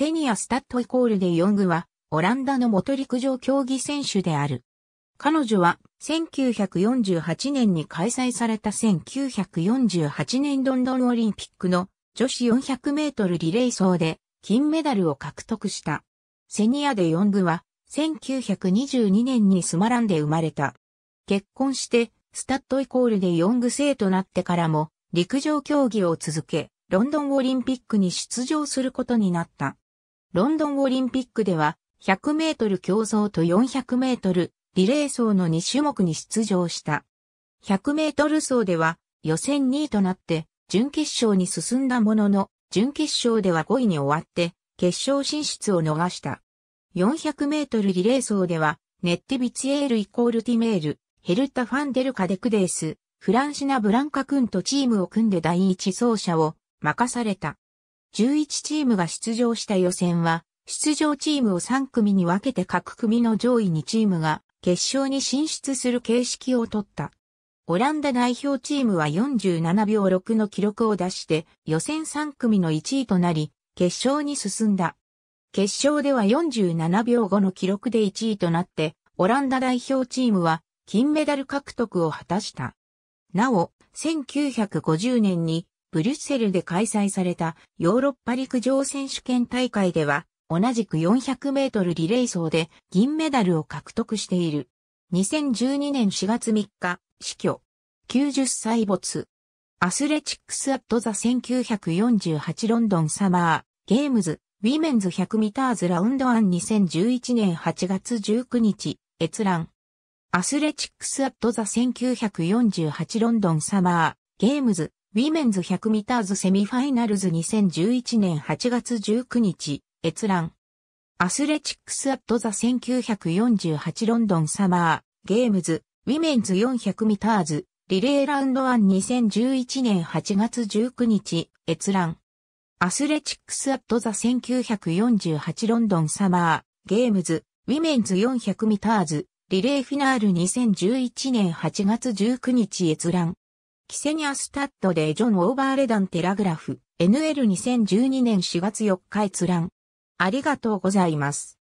セニア・スタッドイコールでヨングは、オランダの元陸上競技選手である。彼女は、1948年に開催された1948年ロンドンオリンピックの女子400メートルリレー走で金メダルを獲得した。セニアでヨングは、1922年にスマランで生まれた。結婚して、スタッドイコールでヨング生となってからも、陸上競技を続け、ロンドンオリンピックに出場することになった。ロンドンオリンピックでは、100メートル競争と400メートルリレー走の2種目に出場した。100メートル走では予選2位となって準決勝に進んだものの、準決勝では5位に終わって決勝進出を逃した。400メートルリレー走では、ネッテビツエールイコールティメール、ヘルタ・ファンデルカ・デクデース、フランシナ・ブランカ君とチームを組んで第一走者を任された。11チームが出場した予選は、出場チームを3組に分けて各組の上位2チームが決勝に進出する形式をとった。オランダ代表チームは47秒6の記録を出して予選3組の1位となり決勝に進んだ。決勝では47秒5の記録で1位となってオランダ代表チームは金メダル獲得を果たした。なお、1950年にブリュッセルで開催されたヨーロッパ陸上選手権大会では、同じく400メートルリレー走で銀メダルを獲得している。2012年4月3日、死去。90歳没。アスレチックスアットザ1948ロンドンサマー、ゲームズ、ウィメンズ100ミターズラウンドアン2011年8月19日、閲覧。アスレチックスアットザ1948ロンドンサマー、ゲームズ、ウィメンズ100ミターズセミファイナルズ2011年8月19日、閲覧。アスレチックスアットザ1948ロンドンサマー、ゲームズ、ウィメンズ400ミターズ、リレーラウンド1 2011年8月19日、閲覧。アスレチックスアットザ1948ロンドンサマー、ゲームズ、ウィメンズ400ミターズ、リレーフィナール2011年8月19日閲覧。キセニアスタッドでジョン・オーバーレダンテラグラフ、NL2012 年4月4日閲覧。ありがとうございます。